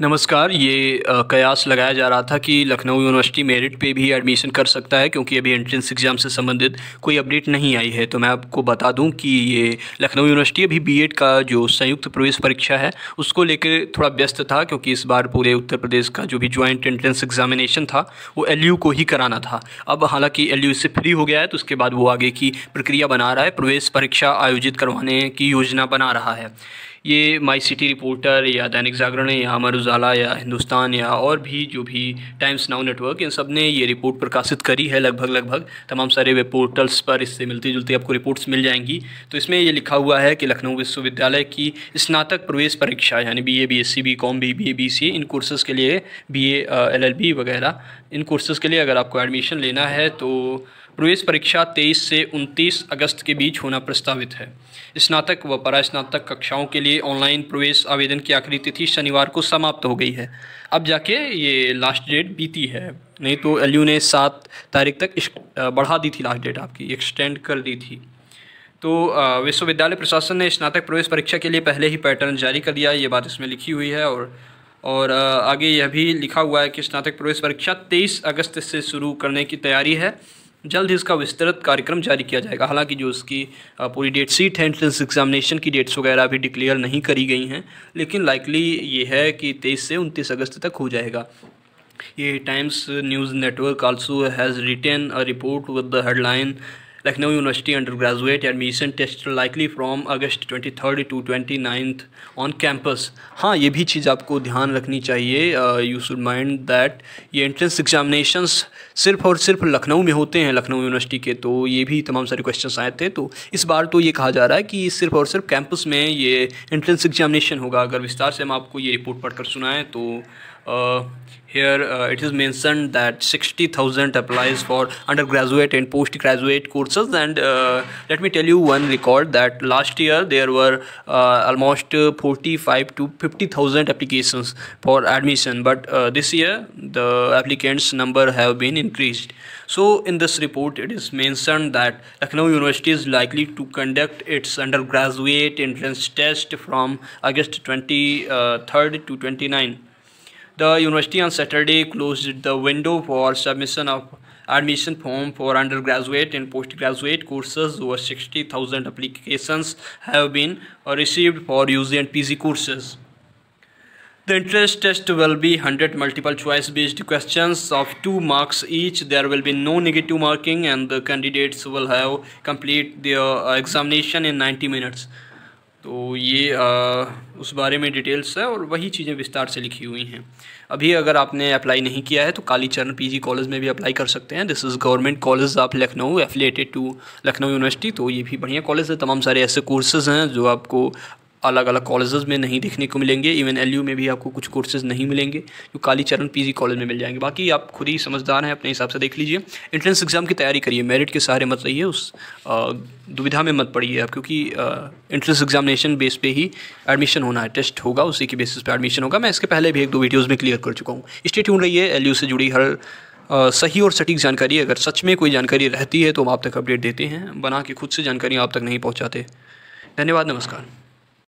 नमस्कार ये कयास लगाया जा रहा था कि लखनऊ यूनिवर्सिटी मेरिट पे भी एडमिशन कर सकता है क्योंकि अभी एंट्रेंस एग्ज़ाम से संबंधित कोई अपडेट नहीं आई है तो मैं आपको बता दूं कि ये लखनऊ यूनिवर्सिटी अभी बीएड का जो संयुक्त प्रवेश परीक्षा है उसको लेकर थोड़ा व्यस्त था क्योंकि इस बार पूरे उत्तर प्रदेश का जो भी ज्वाइंट एंट्रेंस एग्जामिनेशन था वो एल को ही कराना था अब हालाँकि एल इससे फ्री हो गया है तो उसके बाद वो आगे की प्रक्रिया बना रहा है प्रवेश परीक्षा आयोजित करवाने की योजना बना रहा है ये माई सिटी रिपोर्टर या दैनिक जागरण या अमर उजाला या हिंदुस्तान या और भी जो भी टाइम्स नाउ नेटवर्क इन सब ने ये रिपोर्ट प्रकाशित करी है लगभग लगभग तमाम सारे वेब पोर्टल्स पर इससे मिलती जुलती आपको रिपोर्ट्स मिल जाएंगी तो इसमें ये लिखा हुआ है कि लखनऊ विश्वविद्यालय की स्नातक प्रवेश परीक्षा यानी B A B S C B com B B A B C इन कोर्सेज़ के लिए B A L L B वगैरह इन कोर्सेज़ के लिए अगर आपको एडमिशन लेना है तो प्रवेश परीक्षा तेईस से उनतीस अगस्त के बीच होना प्रस्तावित है स्नातक व परास्नातक कक्षाओं के लिए ऑनलाइन प्रवेश आवेदन की आखिरी तिथि शनिवार को समाप्त हो गई है अब जाके ये लास्ट डेट बीती है नहीं तो एल ने सात तारीख तक बढ़ा दी थी लास्ट डेट आपकी एक्सटेंड कर दी थी तो विश्वविद्यालय प्रशासन ने स्नातक प्रवेश परीक्षा के लिए पहले ही पैटर्न जारी कर दिया ये बात इसमें लिखी हुई है और और आगे यह भी लिखा हुआ है कि स्नातक प्रवेश परीक्षा 23 अगस्त से शुरू करने की तैयारी है जल्द ही इसका विस्तृत कार्यक्रम जारी किया जाएगा हालांकि जो इसकी पूरी डेट सीट है एंट्रेंस एग्जामिनेशन की डेट्स वगैरह अभी डिक्लेयर नहीं करी गई हैं लेकिन लाइकली ये है कि तेईस से उनतीस अगस्त तक हो जाएगा ये times news network also has written a report with the headline Lucknow university undergraduate admission test likely from August twenty third to twenty ninth on campus हाँ ये भी चीज़ आपको ध्यान रखनी चाहिए यू शुड माइंड दैट ये एंट्रेंस एग्जामिनेशंस सिर्फ और सिर्फ लखनऊ में होते हैं लखनऊ यूनिवर्सिटी के तो ये भी तमाम सारे क्वेश्चन आए थे तो इस बार तो ये कहा जा रहा है कि सिर्फ और सिर्फ कैंपस में ये एंट्रेंस एग्जामिनेशन होगा अगर विस्तार से हम आपको ये रिपोर्ट पढ़कर सुनाएं तो uh, here uh, it is mentioned that 60000 applies for undergraduate and postgraduate courses and uh, let me tell you one record that last year there were uh, almost 45 to 50000 applications for admission but uh, this year the applicants number have been increased so in this report it is mentioned that lucknow university is likely to conduct its undergraduate entrance test from august 23rd uh, to 29 the university on Saturday closed the window for submission of admission form for undergraduate and postgraduate courses. Over 60,000 applications have been received for UG and PG courses. The entrance test will be 100 multiple choice based questions of 2 marks each. There will be no negative marking and the candidates will have complete their uh, examination in 90 minutes. तो ये आ, उस बारे में details है और वही चीज़ें विस्तार से लिखी हुई हैं अभी अगर आपने अप्लाई नहीं किया है तो कालीचरण पीजी कॉलेज में भी अप्लाई कर सकते हैं this is government college of Lucknow affiliated to Lucknow university तो ये भी बढ़िया कॉलेज है तमाम सारे ऐसे कोर्सेज़ हैं जो आपको अलग अलग कॉलेजेस में नहीं देखने को मिलेंगे इवन एल में भी आपको कुछ कोर्सेज नहीं मिलेंगे जो कालीचरण पीजी कॉलेज में मिल जाएंगे बाकी आप खुद ही समझदार हैं अपने हिसाब से देख लीजिए एंट्रेंस एग्ज़ाम की तैयारी करिए मेरिट के सहारे मत रहिए उस दुविधा में मत पड़िए आप क्योंकि एंट्रेंस एग्जामिनेशन बेस पे ही एडमिशन होना है टेस्ट होगा उसी के बेसिस पे एडमिशन होगा मैं इसके पहले भी एक दो वीडियोज़ में क्लियर कर चुका हूँ स्टे ट्यून रहिए एल से जुड़ी हर सही और सटीक जानकारी अगर सच में कोई जानकारी रहती है तो हम आप तक अपडेट देते हैं बना के खुद से जानकारी आप तक नहीं पहुँचाते धन्यवाद नमस्कार